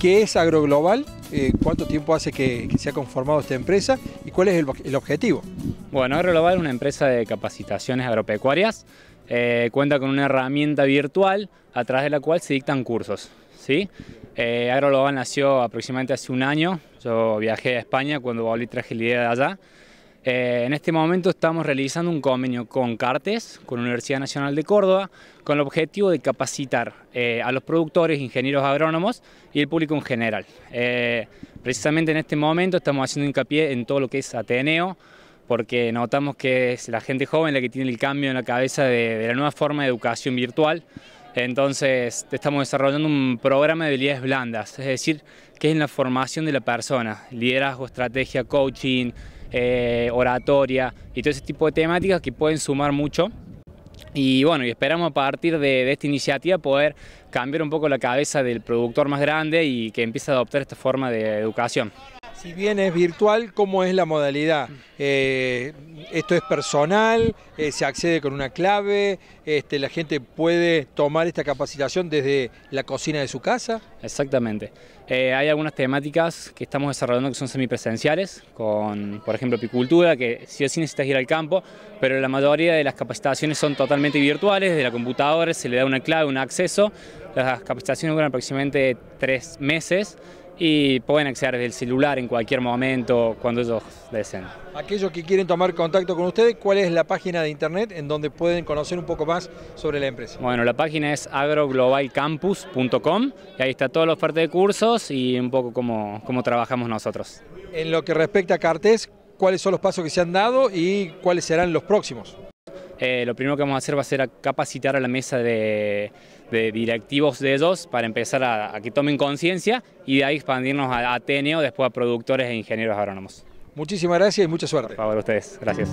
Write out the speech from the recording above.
¿Qué es Agroglobal? Eh, ¿Cuánto tiempo hace que, se ha conformado esta empresa? ¿Y cuál es el, objetivo? Bueno, Agroglobal es una empresa de capacitaciones agropecuarias. Eh, cuenta con una herramienta virtual a través de la cual se dictan cursos. ¿sí? Eh, Agroglobal nació aproximadamente hace un año. Yo viajé a España cuando volví traje la idea de allá. Eh, en este momento estamos realizando un convenio con CARTES, con la Universidad Nacional de Córdoba, con el objetivo de capacitar eh, a los productores, ingenieros agrónomos y el público en general. Eh, precisamente en este momento estamos haciendo hincapié en todo lo que es Ateneo, porque notamos que es la gente joven la que tiene el cambio en la cabeza de, de la nueva forma de educación virtual. Entonces estamos desarrollando un programa de habilidades blandas, es decir, que es en la formación de la persona, liderazgo, estrategia, coaching, eh, oratoria y todo ese tipo de temáticas que pueden sumar mucho. Y bueno, y esperamos a partir de, esta iniciativa poder cambiar un poco la cabeza del productor más grande y que empiece a adoptar esta forma de educación si bien es virtual, ¿cómo es la modalidad? Eh, esto es personal, eh, se accede con una clave, este, la gente puede tomar esta capacitación desde la cocina de su casa. Exactamente. Eh, hay algunas temáticas que estamos desarrollando que son semipresenciales, con por ejemplo apicultura, que si es sí necesitas ir al campo, pero la mayoría de las capacitaciones son totalmente virtuales, de la computadora se le da una clave, un acceso. Las capacitaciones duran aproximadamente tres meses y pueden acceder desde el celular en cualquier momento cuando ellos deseen. Aquellos que quieren tomar contacto con ustedes, ¿cuál es la página de internet en donde pueden conocer un poco más sobre la empresa? Bueno, la página es agroglobalcampus.com y ahí está toda la oferta de cursos y un poco cómo, cómo trabajamos nosotros. En lo que respecta a Cartes, ¿cuáles son los pasos que se han dado y cuáles serán los próximos? Eh, lo primero que vamos a hacer va a ser capacitar a la mesa de, directivos de ellos para empezar a, que tomen conciencia y de ahí expandirnos a Ateneo, después a productores e ingenieros agrónomos. Muchísimas gracias y mucha suerte. Por ustedes. Gracias.